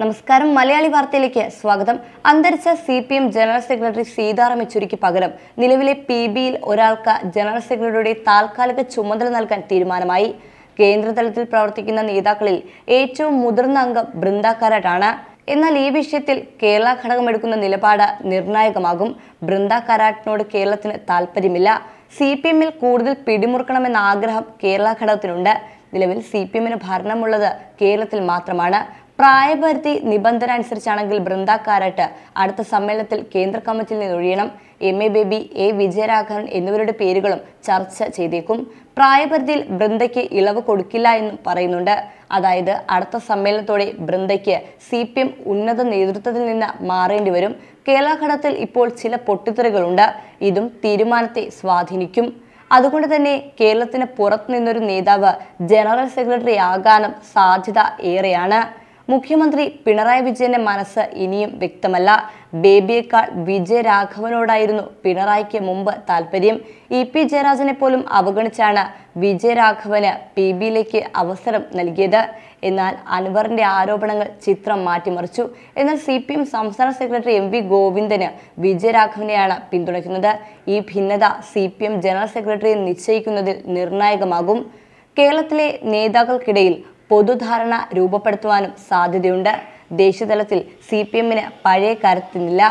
നമസ്കാരം മലയാളി വാർത്തയിലേക്ക് സ്വാഗതം അന്തരിച്ച C P M general secretary Sitaram യെച്ചൂരിക്ക് പകരം നിലവിലെ പി ബിയിൽ ഒരാൾക്ക് ജനറൽ സെക്രട്ടറിയുടെ താൽക്കാലിക ചുമതല നൽകാൻ തീരുമാനമായി കേന്ദ്രതലത്തിൽ പ്രവർത്തിക്കുന്ന നേതാക്കളിൽ ഏറ്റവും മുതിർന്ന അംഗം ബൃന്ദ കാരാട്ടാണ് എന്നാൽ ഈ വിഷയത്തിൽ കേരള ഘടകം എടുക്കുന്ന നിലപാട് നിർണായകമാകും ബൃന്ദ കാരാട്ടിനോട് കേരളത്തിന് താൽപ്പര്യമില്ല സി പി എമ്മിൽ കൂടുതൽ പിടിമുറുക്കണമെന്ന ആഗ്രഹം കേരള ഘടകത്തിനുണ്ട് നിലവിൽ സി പി എമ്മിന് ഭരണമുള്ളത് കേരളത്തിൽ മാത്രമാണ് പ്രായപരിധി നിബന്ധന അനുസരിച്ചാണെങ്കിൽ ബൃന്ദ കാരാട്ട് അടുത്ത സമ്മേളനത്തിൽ കേന്ദ്ര കമ്മിറ്റിയിൽ നിന്ന് ഒഴിയണം M A Baby A Vijayaraghavan എന്നിവരുടെ പേരുകളും ചർച്ച ചെയ്തേക്കും പ്രായപരിധിയിൽ ബൃന്ദയ്ക്ക് ഇളവ് കൊടുക്കില്ല എന്നും പറയുന്നുണ്ട് അതായത് അടുത്ത സമ്മേളനത്തോടെ ബൃന്ദയ്ക്ക് സി പി എം ഉന്നത നേതൃത്വത്തിൽ നിന്ന് മാറേണ്ടി വരും കേരളഘടത്തിൽ ഇപ്പോൾ ചില പൊട്ടിത്തെറികളുണ്ട് ഇതും തീരുമാനത്തെ സ്വാധീനിക്കും അതുകൊണ്ട് തന്നെ കേരളത്തിന് പുറത്തുനിന്നൊരു നേതാവ് ജനറൽ സെക്രട്ടറി ആകാനും സാധ്യത ഏറെയാണ് മുഖ്യമന്ത്രി പിണറായി വിജയന്റെ മനസ്സ് ഇനിയും വ്യക്തമല്ല ബേബിയേക്കാൾ വിജയരാഘവനോടായിരുന്നു പിണറായിക്ക് മുമ്പ് താല്പര്യം ഇ പി ജയരാജനെ പോലും അവഗണിച്ചാണ് വിജയരാഘവന് പി ബിയിലേക്ക് അവസരം നൽകിയത് എന്നാൽ അൻവറിന്റെ ആരോപണങ്ങൾ ചിത്രം മാറ്റിമറിച്ചു എന്നാൽ സി പി എം സംസ്ഥാന സെക്രട്ടറി എം വി ഗോവിന്ദന് വിജയരാഘവനെയാണ് പിന്തുണയ്ക്കുന്നത് ഈ ഭിന്നത സി പി എം ജനറൽ സെക്രട്ടറിയെ നിശ്ചയിക്കുന്നതിൽ നിർണായകമാകും കേരളത്തിലെ നേതാക്കൾക്കിടയിൽ പൊതുധാരണ രൂപപ്പെടുത്തുവാനും സാധ്യതയുണ്ട് ദേശീയതലത്തിൽ സി പി എമ്മിന് പഴയ കരുത്തിനില്ല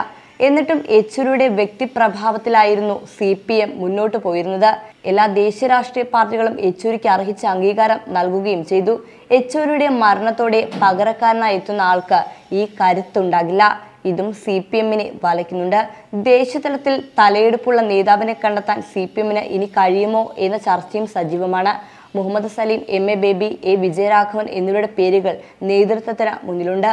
എന്നിട്ടും യെച്ചൂരിയുടെ വ്യക്തിപ്രഭാവത്തിലായിരുന്നു സി പി എം മുന്നോട്ട് പോയിരുന്നത് എല്ലാ ദേശീയ രാഷ്ട്രീയ പാർട്ടികളും യെച്ചൂരിക്ക് അർഹിച്ച അംഗീകാരം നൽകുകയും ചെയ്തു യെച്ചൂരിയുടെ മരണത്തോടെ പകരക്കാരനായി എത്തുന്ന ആൾക്ക് ഈ കരുത്തുണ്ടാകില്ല ഇതും സി പി എമ്മിനെ വലയ്ക്കുന്നുണ്ട് ദേശീയതലത്തിൽ തലയെടുപ്പുള്ള നേതാവിനെ കണ്ടെത്താൻ സി പി എമ്മിന് ഇനി കഴിയുമോ എന്ന ചർച്ചയും സജീവമാണ് Muhammad Salim M A Baby A Vijayaraghavan എന്നിവരുടെ പേരുകൾ നേതൃത്വത്തിന് മുന്നിലുണ്ട്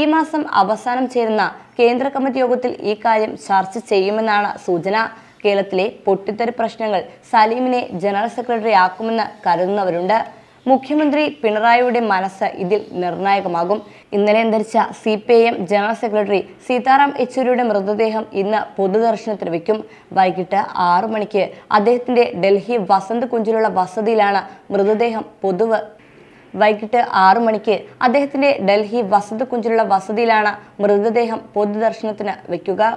ഈ മാസം അവസാനം ചേരുന്ന കേന്ദ്ര കമ്മിറ്റി യോഗത്തിൽ ഈ കാര്യം ചർച്ച ചെയ്യുമെന്നാണ് സൂചന കേരളത്തിലെ പൊട്ടിത്തെറി പ്രശ്നങ്ങൾ സലീമിനെ ജനറൽ സെക്രട്ടറി ആക്കുമെന്ന് കരുതുന്നവരുണ്ട് മുഖ്യമന്ത്രി പിണറായിയുടെ മനസ്സ് ഇതിൽ നിർണായകമാകും ഇന്നലെ അന്തരിച്ച C P I M general secretary Sitaram യെച്ചൂരിയുടെ മൃതദേഹം ഇന്ന് പൊതുദർശനത്തിന് വയ്ക്കും വൈകിട്ട് ആറു മണിക്ക് അദ്ദേഹത്തിന്റെ ഡൽഹി വസന്ത് കുഞ്ചിലുള്ള വസതിയിലാണ് മൃതദേഹം പൊതുവ് വൈകിട്ട് ആറു മണിക്ക് അദ്ദേഹത്തിന്റെ ഡൽഹി വസന്ത് കുഞ്ചിലുള്ള വസതിയിലാണ് മൃതദേഹം പൊതുദർശനത്തിന് വയ്ക്കുക